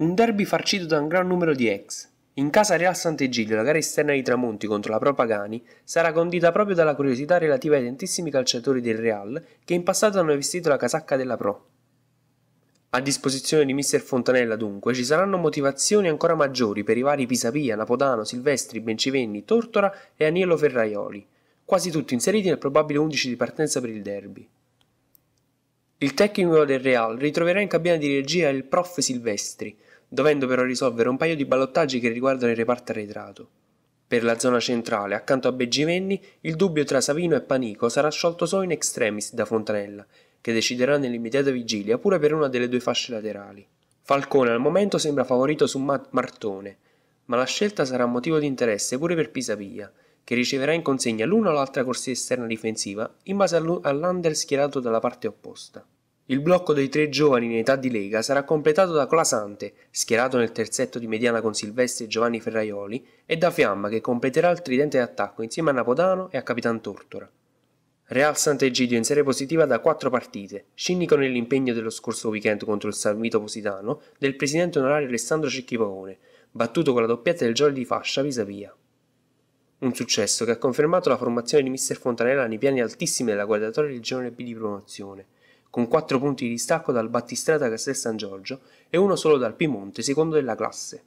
Un derby farcito da un gran numero di ex. In casa Real Sant'Egidio la gara esterna di Tramonti contro la Pro Pagani sarà condita proprio dalla curiosità relativa ai tantissimi calciatori del Real che in passato hanno vestito la casacca della Pro. A disposizione di Mr. Fontanella dunque ci saranno motivazioni ancora maggiori per i vari Pisapia, Napodano, Silvestri, Bencivenni, Tortora e Aniello Ferraioli, quasi tutti inseriti nel probabile 11 di partenza per il derby. Il tecnico del Real ritroverà in cabina di regia il prof Silvestri, dovendo però risolvere un paio di ballottaggi che riguardano il reparto arretrato. Per la zona centrale, accanto a Beggivenni, il dubbio tra Savino e Panico sarà sciolto solo in extremis da Fontanella, che deciderà nell'immediata vigilia pure per una delle due fasce laterali. Falcone al momento sembra favorito su Matt Martone, ma la scelta sarà motivo di interesse pure per Pisapia, che riceverà in consegna l'una o l'altra corsia esterna difensiva in base all'under schierato dalla parte opposta. Il blocco dei tre giovani in età di Lega sarà completato da Colasante, schierato nel terzetto di mediana con Silvestri e Giovanni Ferraioli, e da Fiamma che completerà il tridente d'attacco insieme a Napodano e a Capitan Tortora. Real Sant'Egidio in serie positiva da quattro partite, scinnico nell'impegno dello scorso weekend contro il Salmito Positano del presidente onorario Alessandro Cecchipaone, battuto con la doppietta del gioco di fascia vis-à-vis. Un successo che ha confermato la formazione di Mr. Fontanella nei piani altissimi della guardatoria del girone B di promozione, con 4 punti di distacco dal Battistrada Castel San Giorgio e uno solo dal Piemonte, secondo della classe.